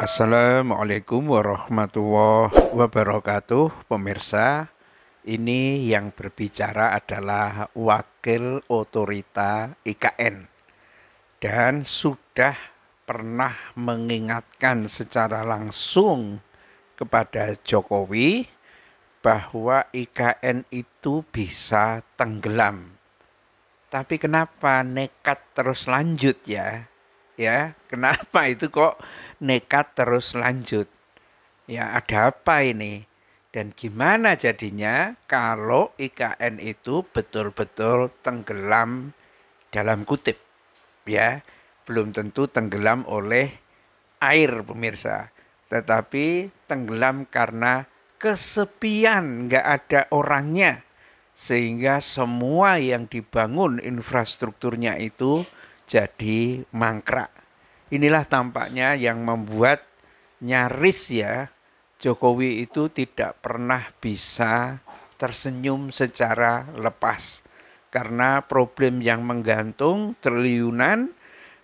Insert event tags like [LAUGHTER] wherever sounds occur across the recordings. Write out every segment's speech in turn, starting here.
Assalamualaikum warahmatullahi wabarakatuh, pemirsa. Ini yang berbicara adalah wakil otorita IKN dan sudah pernah mengingatkan secara langsung kepada Jokowi bahwa IKN itu bisa tenggelam. Tapi kenapa nekat terus lanjut ya? ya kenapa itu kok nekat terus lanjut ya ada apa ini dan gimana jadinya kalau IKN itu betul-betul tenggelam dalam kutip ya belum tentu tenggelam oleh air pemirsa tetapi tenggelam karena kesepian nggak ada orangnya sehingga semua yang dibangun infrastrukturnya itu jadi mangkrak. Inilah tampaknya yang membuat nyaris ya Jokowi itu tidak pernah bisa tersenyum secara lepas karena problem yang menggantung triliunan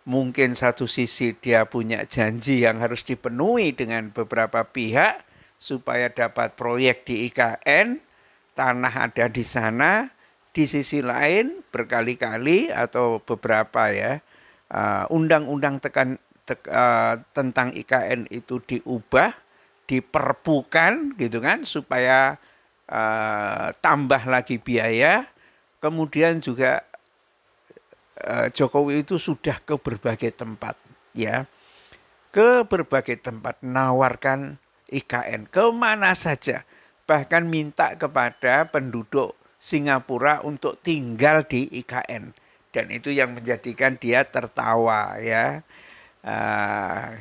mungkin satu sisi dia punya janji yang harus dipenuhi dengan beberapa pihak supaya dapat proyek di IKN tanah ada di sana di sisi lain berkali-kali atau beberapa ya eh, undang-undang uh, tekan te, uh, eh, tentang IKN itu diubah, diperbukan gitu kan supaya uh, tambah lagi biaya. Kemudian juga uh, Jokowi itu sudah ke berbagai tempat ya ke berbagai tempat nawarkan IKN kemana saja bahkan minta kepada penduduk Singapura untuk tinggal di IKN dan itu yang menjadikan dia tertawa ya uh,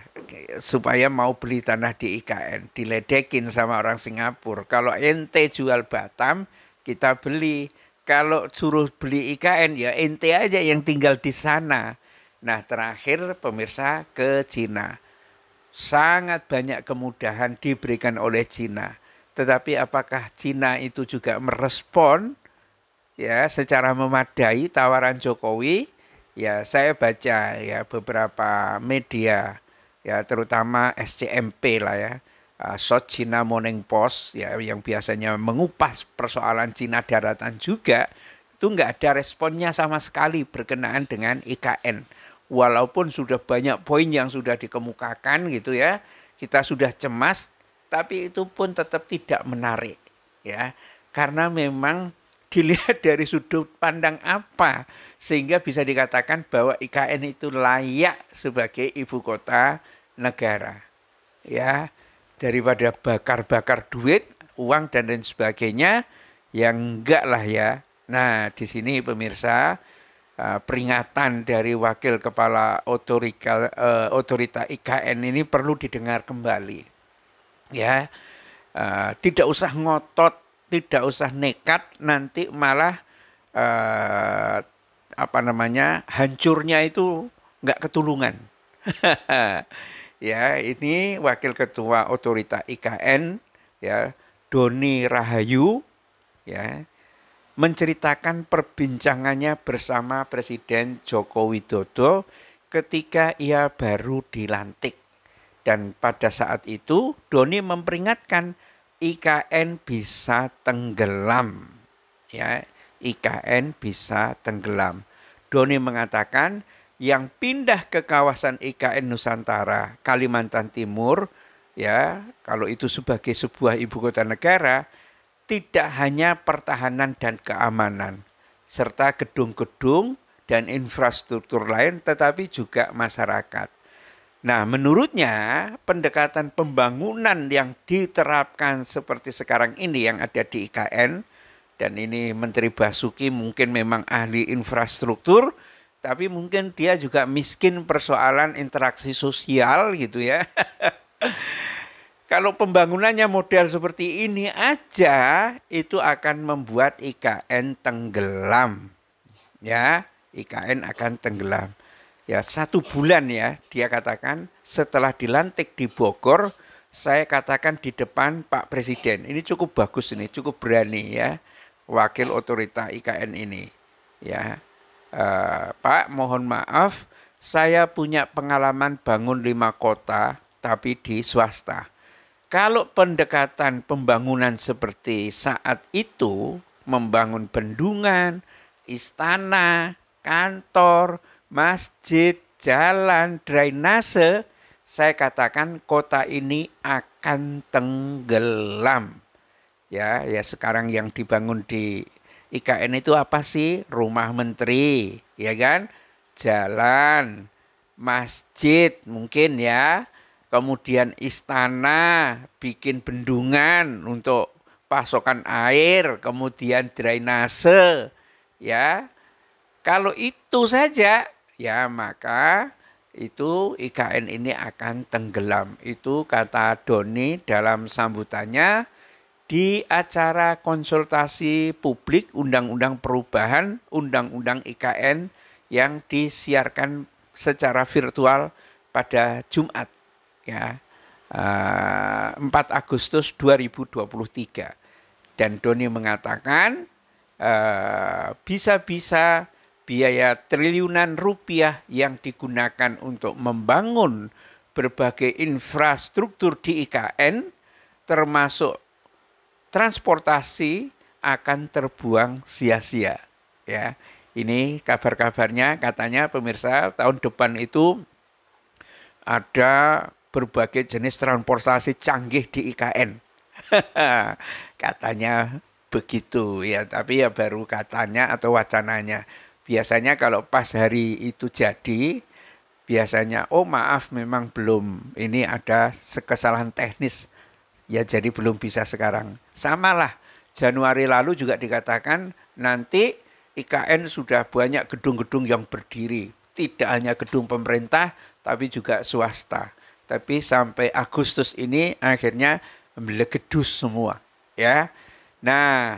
supaya mau beli tanah di IKN diledekin sama orang Singapura kalau ente jual Batam kita beli kalau suruh beli IKN ya ente aja yang tinggal di sana nah terakhir pemirsa ke Cina sangat banyak kemudahan diberikan oleh Cina tetapi apakah Cina itu juga merespon ya secara memadai tawaran Jokowi? Ya, saya baca ya beberapa media ya terutama SCMP lah ya. so ah, South China Morning Post ya yang biasanya mengupas persoalan Cina daratan juga itu nggak ada responnya sama sekali berkenaan dengan IKN walaupun sudah banyak poin yang sudah dikemukakan gitu ya kita sudah cemas tapi itu pun tetap tidak menarik ya karena memang [LAUGHS] dilihat dari sudut pandang apa sehingga bisa dikatakan bahwa IKN itu layak sebagai ibu kota negara ya daripada bakar-bakar duit uang dan lain sebagainya yang enggak lah ya nah di sini pemirsa eh, peringatan dari wakil kepala eh, otorita IKN ini perlu didengar kembali ya uh, tidak usah ngotot tidak usah nekat nanti malah uh, apa namanya hancurnya itu nggak ketulungan [LAUGHS] ya ini wakil ketua otorita IKN ya Doni Rahayu ya menceritakan perbincangannya bersama Presiden Joko Widodo ketika ia baru dilantik dan pada saat itu Doni memperingatkan IKN bisa tenggelam. Ya, IKN bisa tenggelam. Doni mengatakan yang pindah ke kawasan IKN Nusantara Kalimantan Timur ya kalau itu sebagai sebuah ibu kota negara tidak hanya pertahanan dan keamanan serta gedung-gedung dan infrastruktur lain tetapi juga masyarakat Nah, menurutnya pendekatan pembangunan yang diterapkan seperti sekarang ini yang ada di IKN dan ini Menteri Basuki mungkin memang ahli infrastruktur tapi mungkin dia juga miskin persoalan interaksi sosial gitu ya. [LAUGHS] Kalau pembangunannya model seperti ini aja itu akan membuat IKN tenggelam. Ya, IKN akan tenggelam ya satu bulan ya dia katakan setelah dilantik di Bogor saya katakan di depan Pak Presiden ini cukup bagus ini cukup berani ya wakil otorita IKN ini ya uh, Pak mohon maaf saya punya pengalaman bangun lima kota tapi di swasta kalau pendekatan pembangunan seperti saat itu membangun bendungan istana kantor masjid, jalan, drainase, saya katakan kota ini akan tenggelam. Ya, ya sekarang yang dibangun di IKN itu apa sih? Rumah menteri, ya kan? Jalan, masjid mungkin ya. Kemudian istana, bikin bendungan untuk pasokan air, kemudian drainase, ya. Kalau itu saja ya maka itu IKN ini akan tenggelam. Itu kata Doni dalam sambutannya di acara konsultasi publik Undang-Undang Perubahan Undang-Undang IKN yang disiarkan secara virtual pada Jumat ya 4 eh, Agustus 2023 dan Doni mengatakan eh, bisa-bisa biaya triliunan rupiah yang digunakan untuk membangun berbagai infrastruktur di IKN termasuk transportasi akan terbuang sia-sia ya. Ini kabar-kabarnya katanya pemirsa tahun depan itu ada berbagai jenis transportasi canggih di IKN. [LAUGHS] katanya begitu ya, tapi ya baru katanya atau wacananya. Biasanya kalau pas hari itu jadi, biasanya oh maaf memang belum. Ini ada kesalahan teknis. Ya jadi belum bisa sekarang. Samalah Januari lalu juga dikatakan nanti IKN sudah banyak gedung-gedung yang berdiri. Tidak hanya gedung pemerintah tapi juga swasta. Tapi sampai Agustus ini akhirnya melegedus semua, ya. Nah,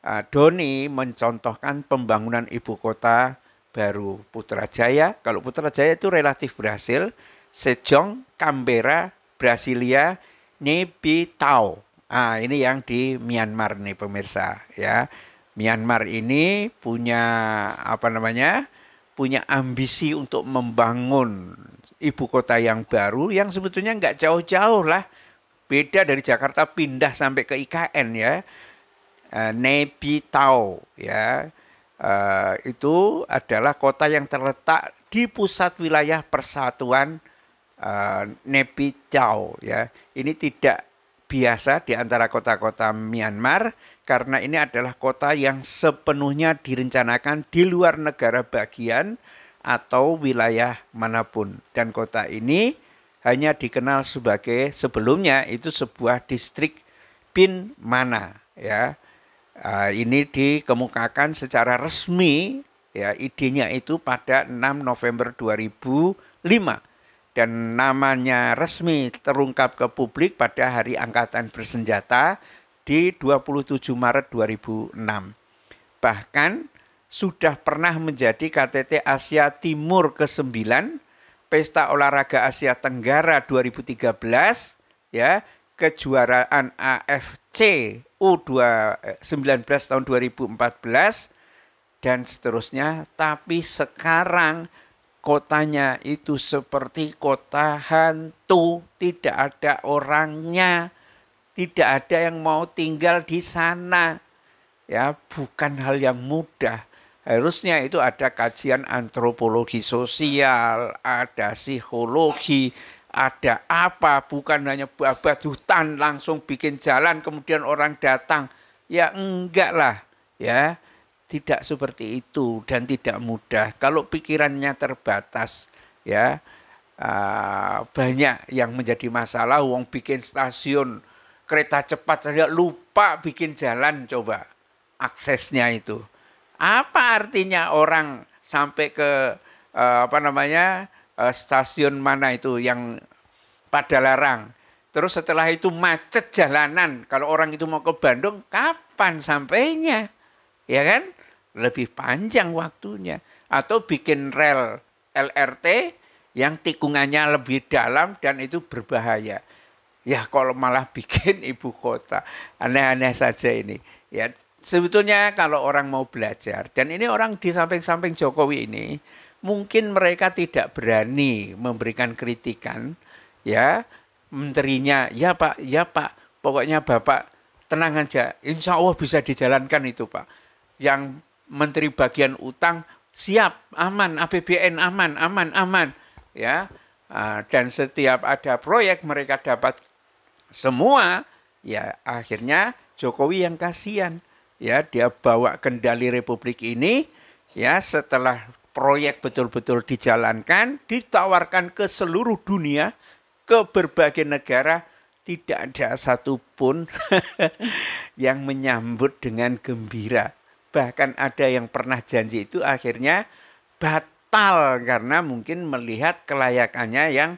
Eh, Doni mencontohkan pembangunan ibu kota baru Putrajaya. Kalau Putrajaya itu relatif berhasil. Sejong, Canberra, Brasilia, Tau. Ah, ini yang di Myanmar nih pemirsa ya. Myanmar ini punya apa namanya? punya ambisi untuk membangun ibu kota yang baru yang sebetulnya nggak jauh-jauh lah. Beda dari Jakarta pindah sampai ke IKN ya Eh, Nebi Tau, ya. Uh, itu adalah kota yang terletak di pusat wilayah persatuan uh, eh, Tau, ya. Ini tidak biasa di antara kota-kota Myanmar karena ini adalah kota yang sepenuhnya direncanakan di luar negara bagian atau wilayah manapun dan kota ini hanya dikenal sebagai sebelumnya itu sebuah distrik Pin Mana ya Ah, ini dikemukakan secara resmi ya idenya itu pada 6 November 2005 dan namanya resmi terungkap ke publik pada Hari Angkatan Bersenjata di 27 Maret 2006. Bahkan sudah pernah menjadi KTT Asia Timur ke-9, Pesta Olahraga Asia Tenggara 2013 ya kejuaraan AFC U19 eh, tahun 2014 dan seterusnya. Tapi sekarang kotanya itu seperti kota hantu, tidak ada orangnya, tidak ada yang mau tinggal di sana. Ya, bukan hal yang mudah. Harusnya itu ada kajian antropologi sosial, ada psikologi, ada apa, bukan hanya babat hutan langsung bikin jalan kemudian orang datang. Ya enggak lah, ya. Tidak seperti itu dan tidak mudah. Kalau pikirannya terbatas, ya uh, banyak yang menjadi masalah. Wong bikin stasiun kereta cepat saja lupa bikin jalan coba aksesnya itu. Apa artinya orang sampai ke uh, apa namanya uh, stasiun mana itu yang pada larang. Terus setelah itu macet jalanan. Kalau orang itu mau ke Bandung, kapan sampainya? Ya kan? Lebih panjang waktunya. Atau bikin rel LRT yang tikungannya lebih dalam dan itu berbahaya. Ya kalau malah [LAUGHS] bikin ibu kota. Aneh-aneh saja ini. Ya sebetulnya kalau orang mau belajar, dan ini orang di samping-samping Jokowi ini, mungkin mereka tidak berani memberikan kritikan ya menterinya ya pak ya pak pokoknya bapak tenang aja insya Allah bisa dijalankan itu pak yang menteri bagian utang siap aman APBN aman aman aman ya ah, dan setiap ada proyek mereka dapat semua ya akhirnya Jokowi yang kasihan ya dia bawa kendali republik ini ya setelah proyek betul-betul dijalankan, ditawarkan ke seluruh dunia, ke berbagai negara, tidak ada satupun [LAUGHS] yang menyambut dengan gembira. Bahkan ada yang pernah janji itu akhirnya batal karena mungkin melihat kelayakannya yang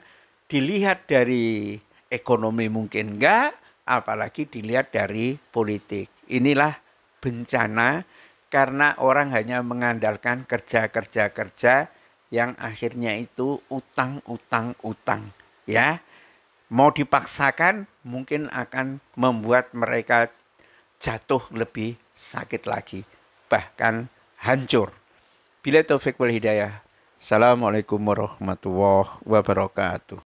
dilihat dari ekonomi mungkin enggak, apalagi dilihat dari politik. Inilah bencana karena orang hanya mengandalkan kerja-kerja-kerja yang akhirnya itu utang-utang-utang ya. Mau dipaksakan mungkin akan membuat mereka jatuh lebih sakit lagi, bahkan hancur. Bila taufik wal hidayah. Assalamualaikum warahmatullahi wabarakatuh.